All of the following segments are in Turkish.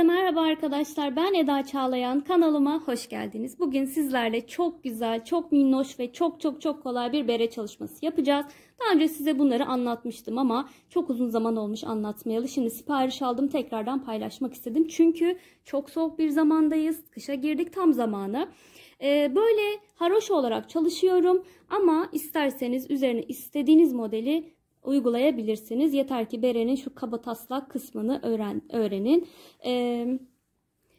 Herkese merhaba arkadaşlar. Ben Eda Çağlayan. Kanalıma hoş geldiniz. Bugün sizlerle çok güzel, çok minnoş ve çok çok çok kolay bir bere çalışması yapacağız. Daha önce size bunları anlatmıştım ama çok uzun zaman olmuş anlatmayalı. Şimdi sipariş aldım. Tekrardan paylaşmak istedim. Çünkü çok soğuk bir zamandayız. Kışa girdik tam zamanı. Ee, böyle haroş olarak çalışıyorum ama isterseniz üzerine istediğiniz modeli uygulayabilirsiniz. Yeter ki berenin şu kaba taslak kısmını öğren, öğrenin. Ee,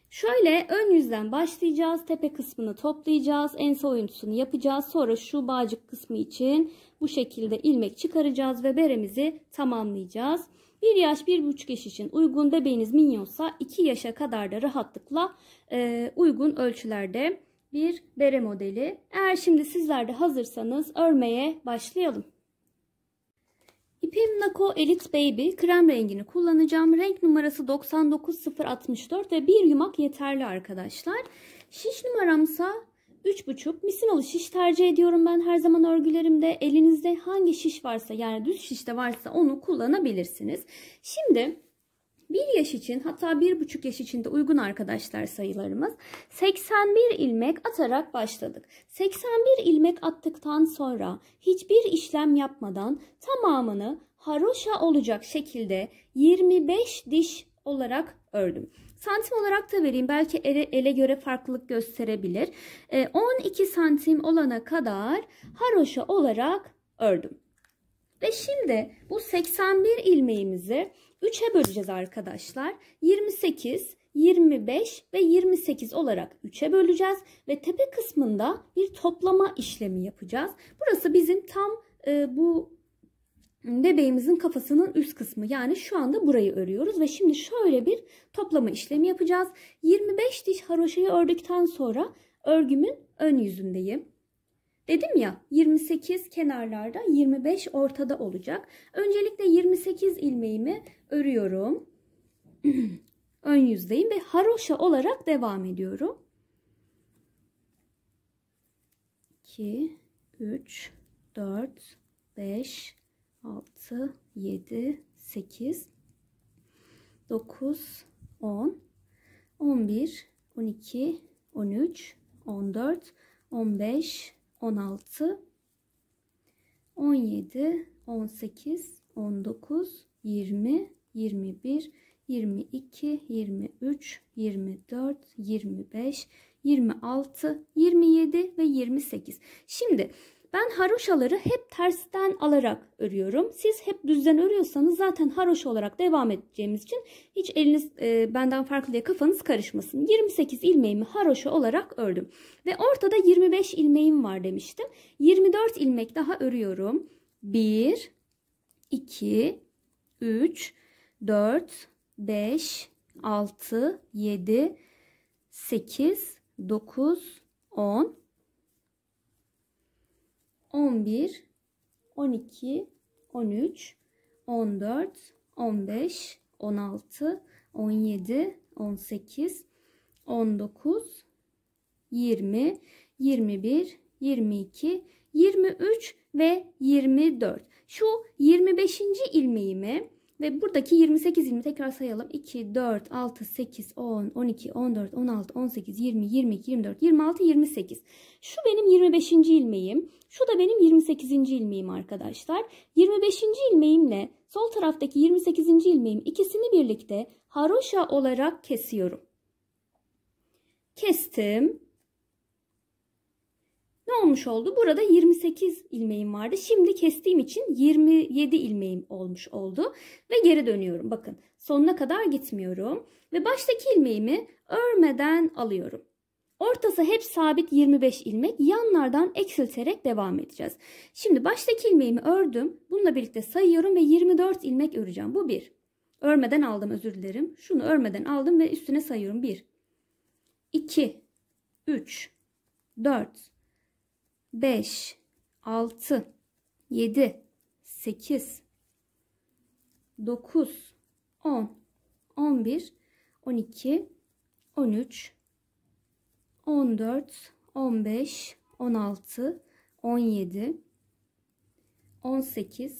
şöyle ön yüzden başlayacağız. Tepe kısmını toplayacağız. Ense oyuntusunu yapacağız. Sonra şu bağcık kısmı için bu şekilde ilmek çıkaracağız ve beremizi tamamlayacağız. 1 yaş 1,5 yaş için uygun bebeğiniz minyonsa 2 yaşa kadar da rahatlıkla e, uygun ölçülerde bir bere modeli. Eğer şimdi sizler de hazırsanız örmeye başlayalım. İpim Nako Elite Baby krem rengini kullanacağım. Renk numarası 99064 ve bir yumak yeterli arkadaşlar. Şiş numaramsa 3,5. Misinalı şiş tercih ediyorum ben her zaman örgülerimde. Elinizde hangi şiş varsa yani düz şiş de varsa onu kullanabilirsiniz. Şimdi 1 yaş için hatta 1,5 yaş için de uygun arkadaşlar sayılarımız 81 ilmek atarak başladık. 81 ilmek attıktan sonra hiçbir işlem yapmadan tamamını haroşa olacak şekilde 25 diş olarak ördüm. Santim olarak da vereyim. Belki ele, ele göre farklılık gösterebilir. E, ee, 12 santim olana kadar haroşa olarak ördüm. Ve şimdi bu 81 ilmeğimizi 3'e böleceğiz arkadaşlar. 28, 25 ve 28 olarak 3'e böleceğiz ve tepe kısmında bir toplama işlemi yapacağız. Burası bizim tam e, bu bebeğimizin kafasının üst kısmı yani şu anda burayı örüyoruz ve şimdi şöyle bir toplama işlemi yapacağız. 25 diş haroşayı ördükten sonra örgümün ön yüzündeyim. Dedim ya 28 kenarlarda 25 ortada olacak. Öncelikle 28 ilmeğimi örüyorum. Ön yüzdeyim ve haroşa olarak devam ediyorum. 2, 3, 4, 5, 6, 7, 8, 9, 10, 11, 12, 13, 14, 15, 16, 17, 18, 19, 20, 21, 22, 23, 24, 25, 26, 27 ve 28. Şimdi ben haroşaları hep tersten alarak örüyorum. Siz hep düzden örüyorsanız zaten haroşa olarak devam edeceğimiz için hiç eliniz e, benden farklı diye kafanız karışmasın. 28 ilmeğimi haroşa olarak ördüm. Ve ortada 25 ilmeğim var demiştim. 24 ilmek daha örüyorum. 1, 2, 3, 4, 5, 6, 7, 8, 9, 10, 11, 12, 13, 14, 15, 16, 17, 18, 19, 20, 21, 22, 23 ve 24. Şu 25. ilmeğimi ve buradaki 28 20 tekrar sayalım. 2, 4, 6, 8, 10, 12, 14, 16, 18, 20, 22, 24, 26, 28. Şu benim 25. ilmeğim. Şu da benim 28. ilmeğim arkadaşlar. 25. ilmeğimle sol taraftaki 28. ilmeğim ikisini birlikte haroşa olarak kesiyorum. Kestim. Ne olmuş oldu? Burada 28 ilmeğim vardı. Şimdi kestiğim için 27 ilmeğim olmuş oldu. Ve geri dönüyorum. Bakın sonuna kadar gitmiyorum. Ve baştaki ilmeğimi örmeden alıyorum. Ortası hep sabit 25 ilmek yanlardan eksilterek devam edeceğiz. Şimdi baştaki ilmeğimi ördüm. Bununla birlikte sayıyorum ve 24 ilmek öreceğim. Bu bir. Örmeden aldım özür dilerim. Şunu örmeden aldım ve üstüne sayıyorum. 1, 2, 3, 4, 5, 6, 7, 8, 9, 10, 11, 12, 13, 14, 15, 16, 17, 18, 19,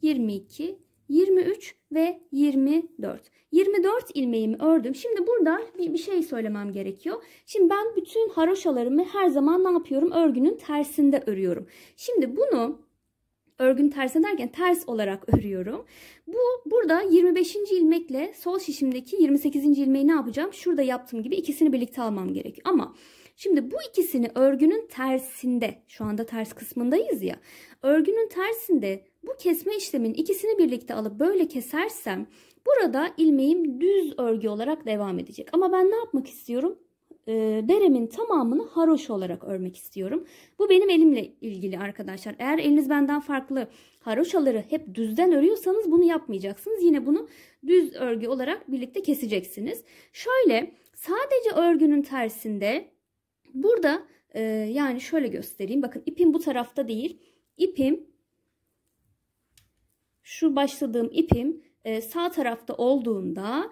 20, 21, 22, 23 ve 24. 24 ilmeğimi ördüm. Şimdi burada bir, bir şey söylemem gerekiyor. Şimdi ben bütün haroşalarımı her zaman ne yapıyorum? Örgünün tersinde örüyorum. Şimdi bunu örgün tersine derken ters olarak örüyorum. Bu burada 25. ilmekle sol şişimdeki 28. ilmeği ne yapacağım? Şurada yaptığım gibi ikisini birlikte almam gerekiyor. Ama şimdi bu ikisini örgünün tersinde şu anda ters kısmındayız ya. Örgünün tersinde bu kesme işlemin ikisini birlikte alıp böyle kesersem burada ilmeğim düz örgü olarak devam edecek. Ama ben ne yapmak istiyorum? e, deremin tamamını haroş olarak örmek istiyorum. Bu benim elimle ilgili arkadaşlar. Eğer eliniz benden farklı haroşaları hep düzden örüyorsanız bunu yapmayacaksınız. Yine bunu düz örgü olarak birlikte keseceksiniz. Şöyle sadece örgünün tersinde burada e, yani şöyle göstereyim. Bakın ipim bu tarafta değil. İpim şu başladığım ipim e, sağ tarafta olduğunda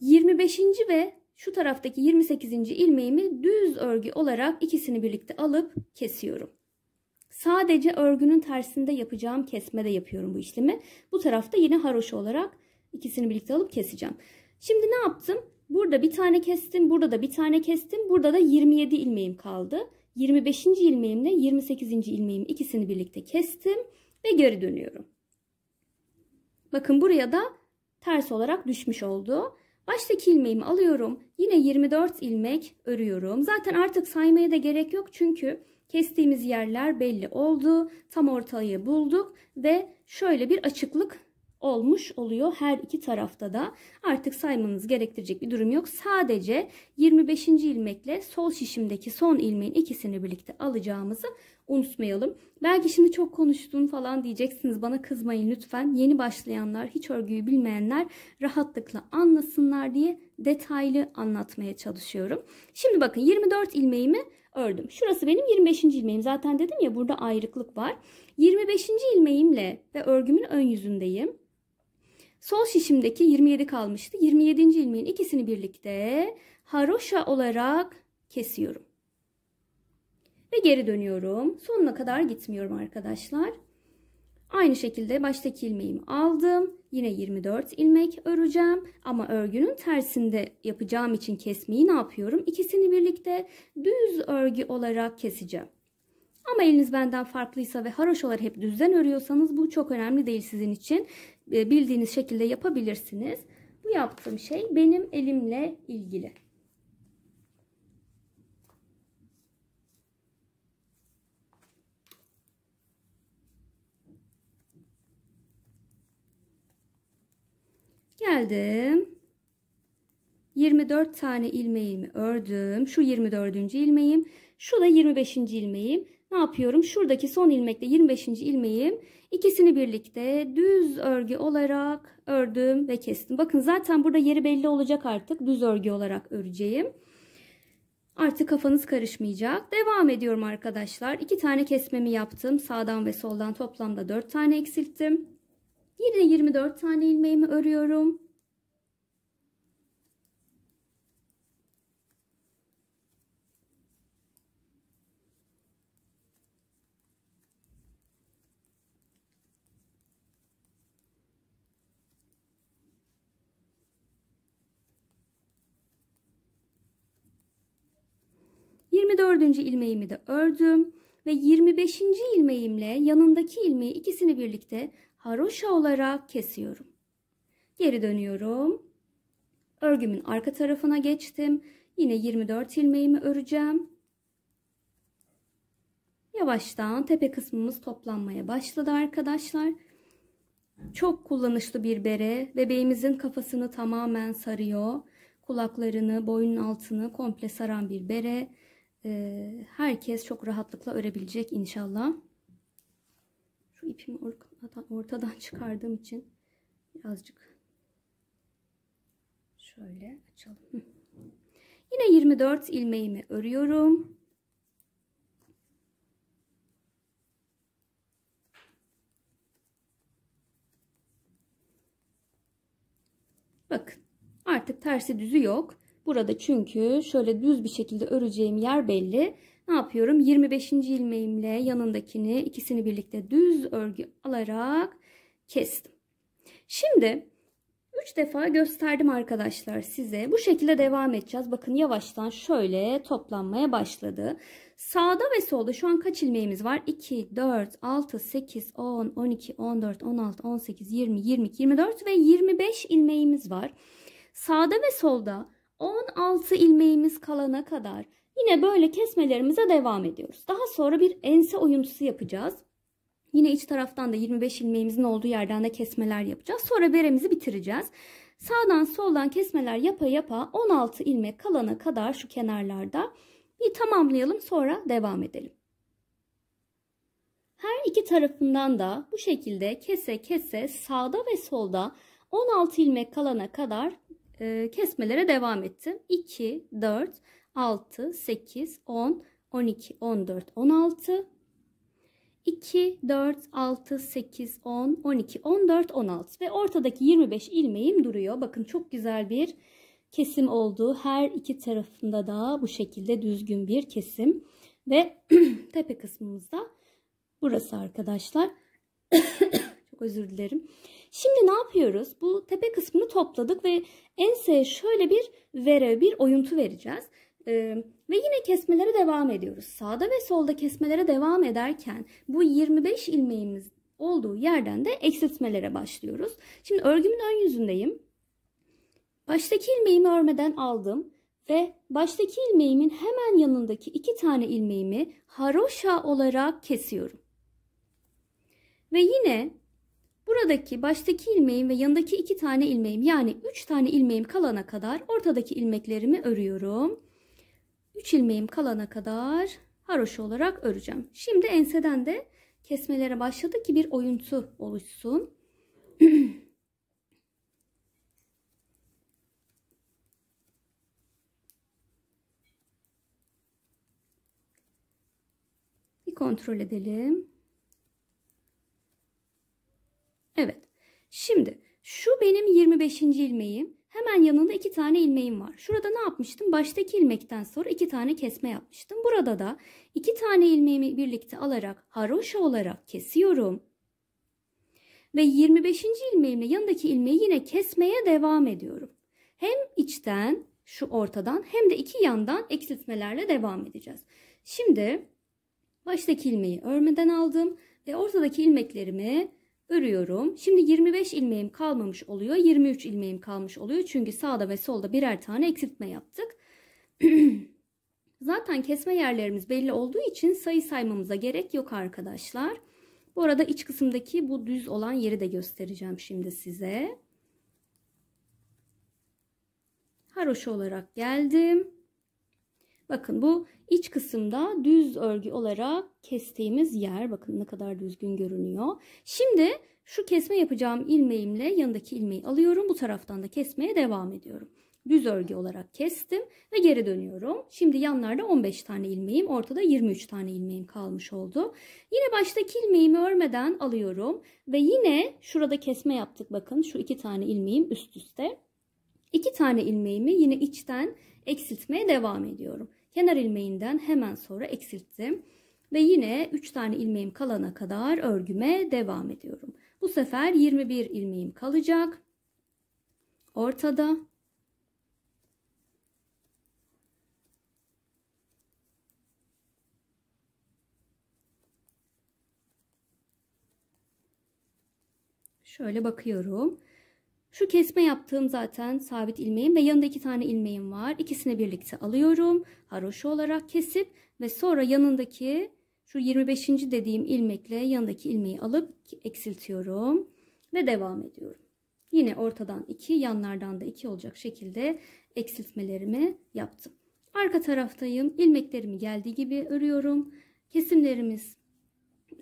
25. ve şu taraftaki 28. ilmeğimi düz örgü olarak ikisini birlikte alıp kesiyorum. Sadece örgünün tersinde yapacağım kesmede yapıyorum bu işlemi. Bu tarafta yine haroşa olarak ikisini birlikte alıp keseceğim. Şimdi ne yaptım? Burada bir tane kestim, burada da bir tane kestim, burada da 27 ilmeğim kaldı. 25. ilmeğimle 28. ilmeğim ikisini birlikte kestim ve geri dönüyorum. Bakın buraya da ters olarak düşmüş oldu. Baştaki ilmeğimi alıyorum. Yine 24 ilmek örüyorum. Zaten artık saymaya da gerek yok çünkü kestiğimiz yerler belli oldu. Tam ortayı bulduk ve şöyle bir açıklık olmuş oluyor. Her iki tarafta da artık saymanız gerektirecek bir durum yok. Sadece 25. ilmekle sol şişimdeki son ilmeğin ikisini birlikte alacağımızı unutmayalım. Belki şimdi çok konuştun falan diyeceksiniz. Bana kızmayın lütfen. Yeni başlayanlar, hiç örgüyü bilmeyenler rahatlıkla anlasınlar diye detaylı anlatmaya çalışıyorum. Şimdi bakın 24 ilmeğimi ördüm. Şurası benim 25. ilmeğim. Zaten dedim ya burada ayrıklık var. 25. ilmeğimle ve örgümün ön yüzündeyim. Sol şişimdeki 27 kalmıştı. 27. ilmeğin ikisini birlikte haroşa olarak kesiyorum. Ve geri dönüyorum. Sonuna kadar gitmiyorum arkadaşlar. Aynı şekilde baştaki ilmeğimi aldım. Yine 24 ilmek öreceğim ama örgünün tersinde yapacağım için kesmeyi ne yapıyorum? İkisini birlikte düz örgü olarak keseceğim. Ama eliniz benden farklıysa ve haroşalar hep düzden örüyorsanız bu çok önemli değil sizin için. E, bildiğiniz şekilde yapabilirsiniz. Bu yaptığım şey benim elimle ilgili. Geldim. 24 tane ilmeğimi ördüm. Şu 24. ilmeğim. Şu da 25. ilmeğim ne yapıyorum? Şuradaki son ilmekte 25. ilmeğim. İkisini birlikte düz örgü olarak ördüm ve kestim. Bakın zaten burada yeri belli olacak artık. Düz örgü olarak öreceğim. Artık kafanız karışmayacak. Devam ediyorum arkadaşlar. İki tane kesmemi yaptım. Sağdan ve soldan toplamda dört tane eksilttim. Yine 24 tane ilmeğimi örüyorum. 24. ilmeğimi de ördüm ve 25. ilmeğimle yanındaki ilmeği ikisini birlikte haroşa olarak kesiyorum. Geri dönüyorum. Örgümün arka tarafına geçtim. Yine 24 ilmeğimi öreceğim. Yavaştan tepe kısmımız toplanmaya başladı arkadaşlar. Çok kullanışlı bir bere. Bebeğimizin kafasını tamamen sarıyor. Kulaklarını, boyunun altını komple saran bir bere. Ee, herkes çok rahatlıkla örebilecek inşallah. Şu ipimi ortadan çıkardığım için birazcık şöyle açalım. Yine 24 ilmeğimi örüyorum. Bakın artık tersi düzü yok. Burada çünkü şöyle düz bir şekilde öreceğim yer belli. Ne yapıyorum? 25. ilmeğimle yanındakini ikisini birlikte düz örgü alarak kestim. Şimdi 3 defa gösterdim arkadaşlar size. Bu şekilde devam edeceğiz. Bakın yavaştan şöyle toplanmaya başladı. Sağda ve solda şu an kaç ilmeğimiz var? 2, 4, 6, 8, 10, 12, 14, 16, 18, 20, 22, 24 ve 25 ilmeğimiz var. Sağda ve solda 16 ilmeğimiz kalana kadar yine böyle kesmelerimize devam ediyoruz. Daha sonra bir ense oyuntusu yapacağız. Yine iç taraftan da 25 ilmeğimizin olduğu yerden de kesmeler yapacağız. Sonra beremizi bitireceğiz. Sağdan soldan kesmeler yapa yapa 16 ilmek kalana kadar şu kenarlarda bir tamamlayalım sonra devam edelim. Her iki tarafından da bu şekilde kese kese sağda ve solda 16 ilmek kalana kadar ee, kesmelere devam ettim. 2, 4, 6, 8, 10, 12, 14, 16, 2, 4, 6, 8, 10, 12, 14, 16 ve ortadaki 25 ilmeğim duruyor. Bakın çok güzel bir kesim oldu. Her iki tarafında da bu şekilde düzgün bir kesim ve tepe kısmımızda burası arkadaşlar. çok özür dilerim. Şimdi ne yapıyoruz? Bu tepe kısmını topladık ve enseye şöyle bir vere, bir oyuntu vereceğiz. Ee, ve yine kesmelere devam ediyoruz. Sağda ve solda kesmelere devam ederken bu 25 ilmeğimiz olduğu yerden de eksiltmelere başlıyoruz. Şimdi örgümün ön yüzündeyim. Baştaki ilmeğimi örmeden aldım ve baştaki ilmeğimin hemen yanındaki iki tane ilmeğimi haroşa olarak kesiyorum. Ve yine Buradaki baştaki ilmeğim ve yanındaki iki tane ilmeğim yani üç tane ilmeğim kalana kadar ortadaki ilmeklerimi örüyorum. Üç ilmeğim kalana kadar haroşa olarak öreceğim. Şimdi enseden de kesmelere başladı ki bir oyuntu oluşsun. bir kontrol edelim. Şimdi şu benim 25. ilmeğim. Hemen yanında iki tane ilmeğim var. Şurada ne yapmıştım? Baştaki ilmekten sonra iki tane kesme yapmıştım. Burada da iki tane ilmeğimi birlikte alarak haroşa olarak kesiyorum. Ve 25. ilmeğimle yanındaki ilmeği yine kesmeye devam ediyorum. Hem içten şu ortadan hem de iki yandan eksiltmelerle devam edeceğiz. Şimdi baştaki ilmeği örmeden aldım ve ortadaki ilmeklerimi örüyorum. Şimdi 25 ilmeğim kalmamış oluyor. 23 ilmeğim kalmış oluyor. Çünkü sağda ve solda birer tane eksiltme yaptık. Zaten kesme yerlerimiz belli olduğu için sayı saymamıza gerek yok arkadaşlar. Bu arada iç kısımdaki bu düz olan yeri de göstereceğim şimdi size. Haroşa olarak geldim. Bakın bu iç kısımda düz örgü olarak kestiğimiz yer. Bakın ne kadar düzgün görünüyor. Şimdi şu kesme yapacağım ilmeğimle yanındaki ilmeği alıyorum. Bu taraftan da kesmeye devam ediyorum. Düz örgü olarak kestim ve geri dönüyorum. Şimdi yanlarda 15 tane ilmeğim, ortada 23 tane ilmeğim kalmış oldu. Yine baştaki ilmeğimi örmeden alıyorum ve yine şurada kesme yaptık bakın. Şu iki tane ilmeğim üst üste. İki tane ilmeğimi yine içten eksiltmeye devam ediyorum kenar ilmeğinden hemen sonra eksilttim. Ve yine 3 tane ilmeğim kalana kadar örgüme devam ediyorum. Bu sefer 21 ilmeğim kalacak. Ortada. Şöyle bakıyorum. Şu kesme yaptığım zaten sabit ilmeğim ve yanında iki tane ilmeğim var. İkisini birlikte alıyorum. Haroşa olarak kesip ve sonra yanındaki şu 25. dediğim ilmekle yanındaki ilmeği alıp eksiltiyorum ve devam ediyorum. Yine ortadan iki, yanlardan da iki olacak şekilde eksiltmelerimi yaptım. Arka taraftayım. İlmeklerimi geldiği gibi örüyorum. Kesimlerimiz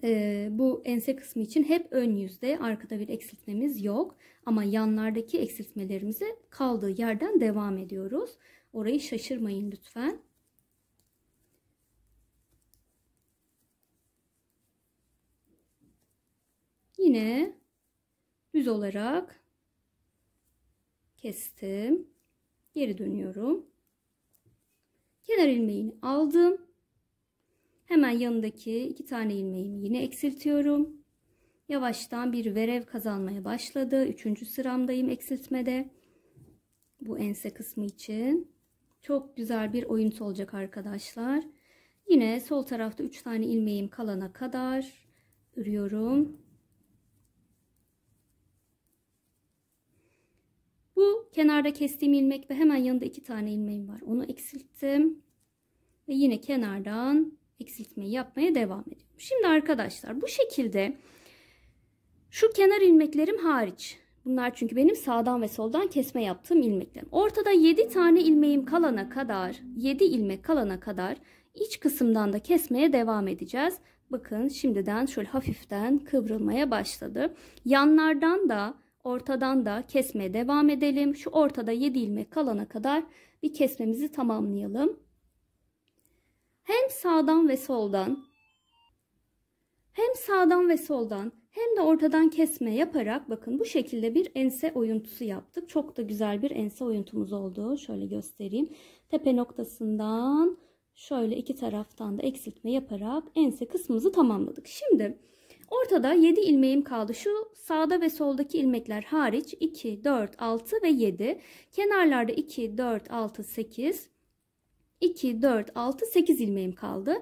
e, bu ense kısmı için hep ön yüzde arkada bir eksiltmemiz yok. Ama yanlardaki eksiltmelerimize kaldığı yerden devam ediyoruz. Orayı şaşırmayın lütfen. Yine düz olarak kestim. Geri dönüyorum. Kenar ilmeğini aldım. Hemen yanındaki iki tane ilmeğimi yine eksiltiyorum. Yavaştan bir verev kazanmaya başladı. Üçüncü sıramdayım eksiltmede. Bu ense kısmı için. Çok güzel bir oyuntu olacak arkadaşlar. Yine sol tarafta üç tane ilmeğim kalana kadar örüyorum. Bu kenarda kestiğim ilmek ve hemen yanında iki tane ilmeğim var. Onu eksilttim. Ve yine kenardan eksiltmeyi yapmaya devam ediyorum. Şimdi arkadaşlar bu şekilde şu kenar ilmeklerim hariç. Bunlar çünkü benim sağdan ve soldan kesme yaptığım ilmeklerim. Ortada 7 tane ilmeğim kalana kadar, 7 ilmek kalana kadar iç kısımdan da kesmeye devam edeceğiz. Bakın şimdiden şöyle hafiften kıvrılmaya başladı. Yanlardan da ortadan da kesmeye devam edelim. Şu ortada 7 ilmek kalana kadar bir kesmemizi tamamlayalım hem sağdan ve soldan hem sağdan ve soldan hem de ortadan kesme yaparak bakın bu şekilde bir ense oyuntusu yaptık. Çok da güzel bir ense oyuntumuz oldu. Şöyle göstereyim. Tepe noktasından şöyle iki taraftan da eksiltme yaparak ense kısmımızı tamamladık. Şimdi ortada 7 ilmeğim kaldı. Şu sağda ve soldaki ilmekler hariç 2, 4, 6 ve 7. Kenarlarda 2, 4, 6, 8, 2, 4, 6, 8 ilmeğim kaldı.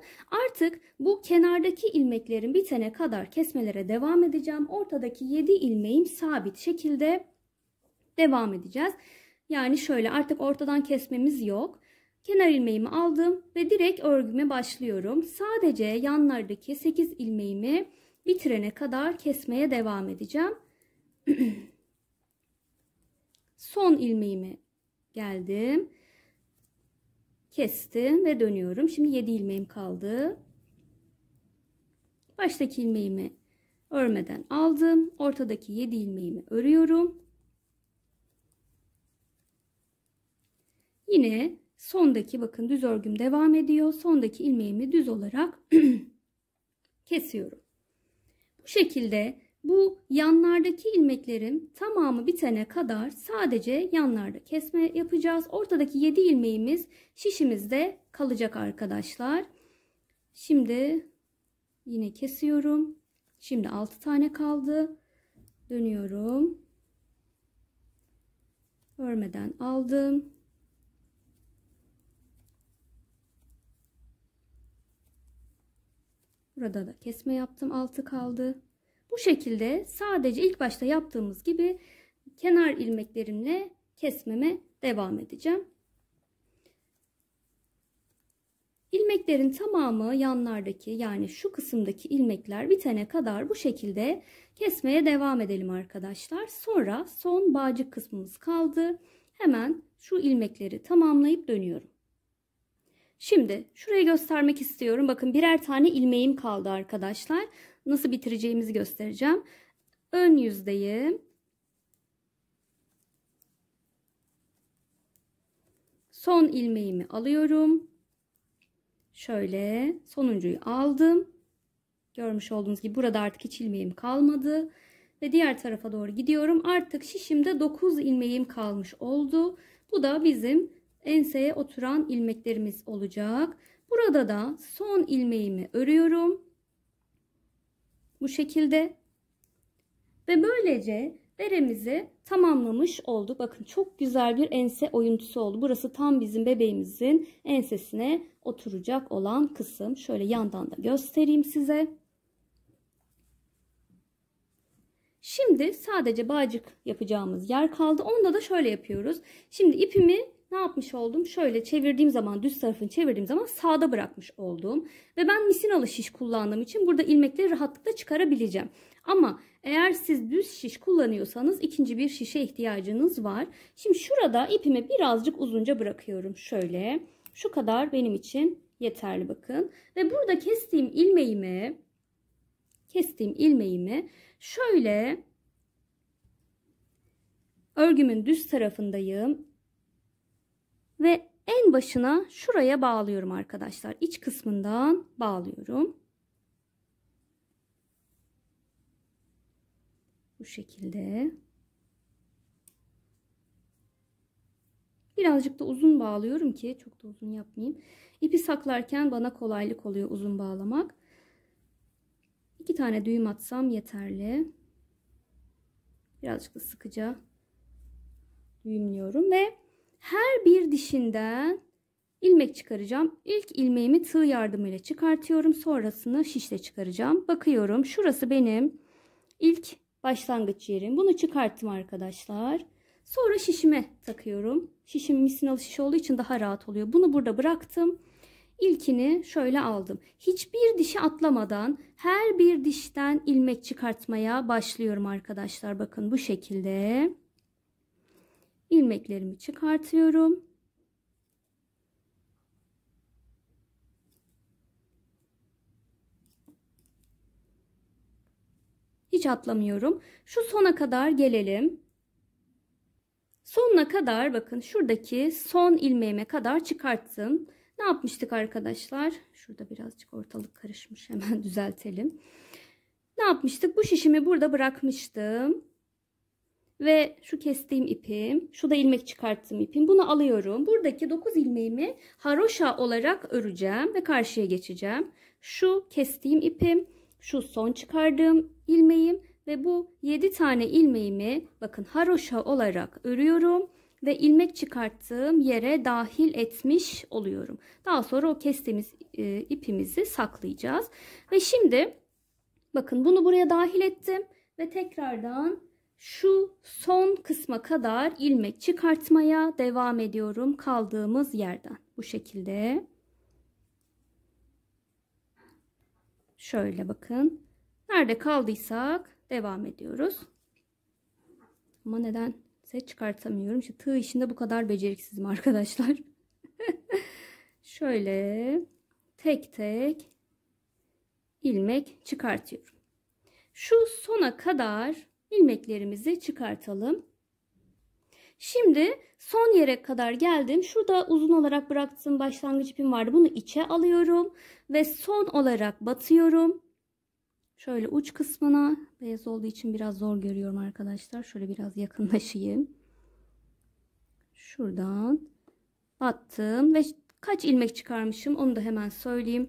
Artık bu kenardaki ilmeklerin bitene kadar kesmelere devam edeceğim. Ortadaki 7 ilmeğim sabit şekilde devam edeceğiz. Yani şöyle artık ortadan kesmemiz yok. Kenar ilmeğimi aldım ve direkt örgüme başlıyorum. Sadece yanlardaki 8 ilmeğimi bitirene kadar kesmeye devam edeceğim. Son ilmeğimi geldim kestim ve dönüyorum. Şimdi 7 ilmeğim kaldı. Baştaki ilmeğimi örmeden aldım. Ortadaki 7 ilmeğimi örüyorum. Yine sondaki bakın düz örgüm devam ediyor. Sondaki ilmeğimi düz olarak kesiyorum. Bu şekilde bu yanlardaki ilmeklerin tamamı bitene kadar sadece yanlarda kesme yapacağız. Ortadaki 7 ilmeğimiz şişimizde kalacak arkadaşlar. Şimdi yine kesiyorum. Şimdi 6 tane kaldı. Dönüyorum. Örmeden aldım. Burada da kesme yaptım. 6 kaldı. Bu şekilde sadece ilk başta yaptığımız gibi kenar ilmeklerimle kesmeme devam edeceğim. İlmeklerin tamamı yanlardaki yani şu kısımdaki ilmekler bitene kadar bu şekilde kesmeye devam edelim arkadaşlar. Sonra son bağcık kısmımız kaldı. Hemen şu ilmekleri tamamlayıp dönüyorum. Şimdi şurayı göstermek istiyorum. Bakın birer tane ilmeğim kaldı arkadaşlar nasıl bitireceğimizi göstereceğim. Ön yüzdeyi son ilmeğimi alıyorum. Şöyle sonuncuyu aldım. Görmüş olduğunuz gibi burada artık hiç ilmeğim kalmadı. Ve diğer tarafa doğru gidiyorum. Artık şişimde 9 ilmeğim kalmış oldu. Bu da bizim enseye oturan ilmeklerimiz olacak. Burada da son ilmeğimi örüyorum. Bu şekilde. Ve böylece deremizi tamamlamış olduk. Bakın çok güzel bir ense oyuntusu oldu. Burası tam bizim bebeğimizin ensesine oturacak olan kısım. Şöyle yandan da göstereyim size. Şimdi sadece bağcık yapacağımız yer kaldı. Onda da şöyle yapıyoruz. Şimdi ipimi ne yapmış oldum? Şöyle çevirdiğim zaman düz tarafını çevirdiğim zaman sağda bırakmış oldum ve ben misinalı şiş kullandığım için burada ilmekleri rahatlıkla çıkarabileceğim. Ama eğer siz düz şiş kullanıyorsanız ikinci bir şişe ihtiyacınız var. Şimdi şurada ipimi birazcık uzunca bırakıyorum. Şöyle şu kadar benim için yeterli bakın. Ve burada kestiğim ilmeğimi kestiğim ilmeğimi şöyle örgümün düz tarafındayım. Ve en başına şuraya bağlıyorum arkadaşlar. iç kısmından bağlıyorum. Bu şekilde. Birazcık da uzun bağlıyorum ki çok da uzun yapmayayım. ipi saklarken bana kolaylık oluyor uzun bağlamak. iki tane düğüm atsam yeterli. Birazcık da sıkıca düğümlüyorum ve her bir dişinden ilmek çıkaracağım. İlk ilmeğimi tığ yardımıyla çıkartıyorum. Sonrasını şişle çıkaracağım. Bakıyorum şurası benim ilk başlangıç yerim. Bunu çıkarttım arkadaşlar. Sonra şişime takıyorum. Şişim misinalı şiş olduğu için daha rahat oluyor. Bunu burada bıraktım. İlkini şöyle aldım. Hiçbir dişi atlamadan her bir dişten ilmek çıkartmaya başlıyorum arkadaşlar. Bakın bu şekilde ilmeklerimi çıkartıyorum. Hiç atlamıyorum. Şu sona kadar gelelim. Sonuna kadar bakın şuradaki son ilmeğime kadar çıkarttım. Ne yapmıştık arkadaşlar? Şurada birazcık ortalık karışmış. Hemen düzeltelim. Ne yapmıştık? Bu şişimi burada bırakmıştım ve şu kestiğim ipim, şu da ilmek çıkarttığım ipim. Bunu alıyorum. Buradaki 9 ilmeğimi haroşa olarak öreceğim ve karşıya geçeceğim. Şu kestiğim ipim, şu son çıkardığım ilmeğim ve bu 7 tane ilmeğimi bakın haroşa olarak örüyorum ve ilmek çıkarttığım yere dahil etmiş oluyorum. Daha sonra o kestiğimiz e, ipimizi saklayacağız. Ve şimdi bakın bunu buraya dahil ettim ve tekrardan şu son kısma kadar ilmek çıkartmaya devam ediyorum kaldığımız yerden bu şekilde şöyle bakın nerede kaldıysak devam ediyoruz ama neden ses çıkartamıyorum işte tığ işinde bu kadar beceriksizim arkadaşlar şöyle tek tek ilmek çıkartıyorum şu sona kadar ilmeklerimizi çıkartalım. Şimdi son yere kadar geldim. Şurada uzun olarak bıraktığım başlangıç ipim vardı. Bunu içe alıyorum ve son olarak batıyorum. Şöyle uç kısmına beyaz olduğu için biraz zor görüyorum arkadaşlar. Şöyle biraz yakınlaşayım. Şuradan battım ve kaç ilmek çıkarmışım onu da hemen söyleyeyim.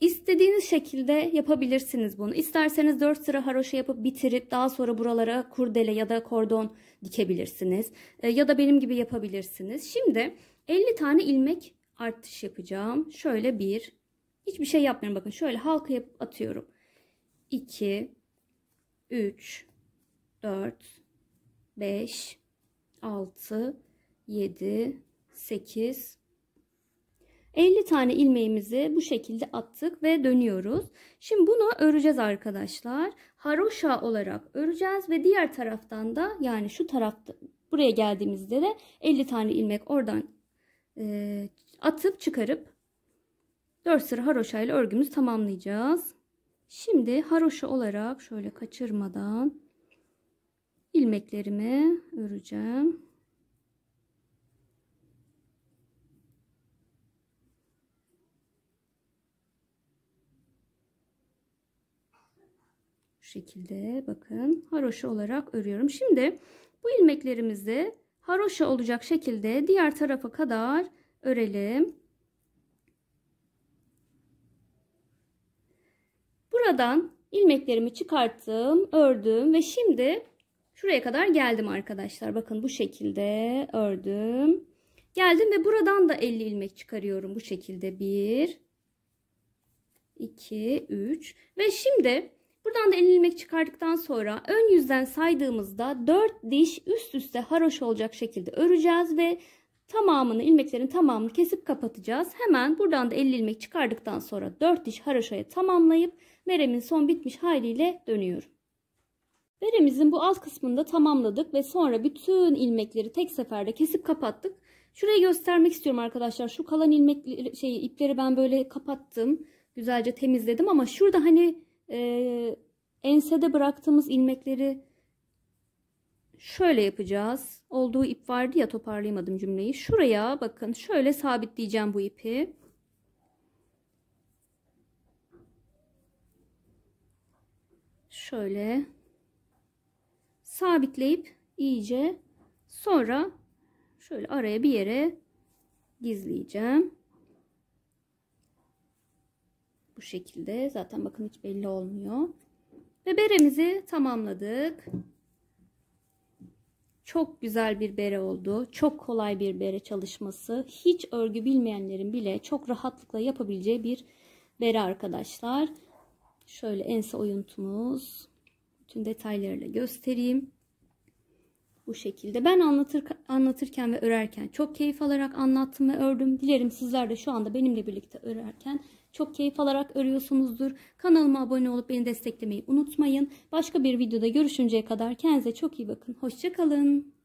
İstediğiniz şekilde yapabilirsiniz bunu. İsterseniz 4 sıra haroşa yapıp bitirip daha sonra buralara kurdele ya da kordon dikebilirsiniz. E, ya da benim gibi yapabilirsiniz. Şimdi 50 tane ilmek artış yapacağım. Şöyle bir. Hiçbir şey yapmıyorum. Bakın şöyle halka yapıp atıyorum. 2 3 4 5 6 7 8 50 tane ilmeğimizi bu şekilde attık ve dönüyoruz. Şimdi bunu öreceğiz arkadaşlar. Haroşa olarak öreceğiz ve diğer taraftan da yani şu tarafta buraya geldiğimizde de 50 tane ilmek oradan e, atıp çıkarıp 4 sıra haroşa ile örgümüzü tamamlayacağız. Şimdi haroşa olarak şöyle kaçırmadan ilmeklerimi öreceğim. şekilde bakın haroşa olarak örüyorum. Şimdi bu ilmeklerimizi haroşa olacak şekilde diğer tarafa kadar örelim. Buradan ilmeklerimi çıkarttım, ördüm ve şimdi şuraya kadar geldim arkadaşlar. Bakın bu şekilde ördüm. Geldim ve buradan da 50 ilmek çıkarıyorum bu şekilde. 1 2 3 ve şimdi Buradan da en ilmek çıkardıktan sonra ön yüzden saydığımızda 4 diş üst üste haroş olacak şekilde öreceğiz ve tamamını ilmeklerin tamamını kesip kapatacağız. Hemen buradan da 50 ilmek çıkardıktan sonra 4 diş haroşaya tamamlayıp veremin son bitmiş haliyle dönüyorum. Veremizin bu alt kısmını da tamamladık ve sonra bütün ilmekleri tek seferde kesip kapattık. Şurayı göstermek istiyorum arkadaşlar. Şu kalan ilmek şey ipleri ben böyle kapattım. Güzelce temizledim ama şurada hani e, ensede bıraktığımız ilmekleri şöyle yapacağız. Olduğu ip vardı ya toparlayamadım cümleyi. Şuraya bakın şöyle sabitleyeceğim bu ipi. Şöyle sabitleyip iyice sonra şöyle araya bir yere gizleyeceğim. Bu şekilde. Zaten bakın hiç belli olmuyor. Ve beremizi tamamladık. Çok güzel bir bere oldu. Çok kolay bir bere çalışması. Hiç örgü bilmeyenlerin bile çok rahatlıkla yapabileceği bir bere arkadaşlar. Şöyle ense oyuntumuz. Bütün detaylarıyla göstereyim. Bu şekilde. Ben anlatır, anlatırken ve örerken çok keyif alarak anlattım ve ördüm. Dilerim sizler de şu anda benimle birlikte örerken çok keyif alarak örüyorsunuzdur. Kanalıma abone olup beni desteklemeyi unutmayın. Başka bir videoda görüşünceye kadar kendinize çok iyi bakın. Hoşçakalın.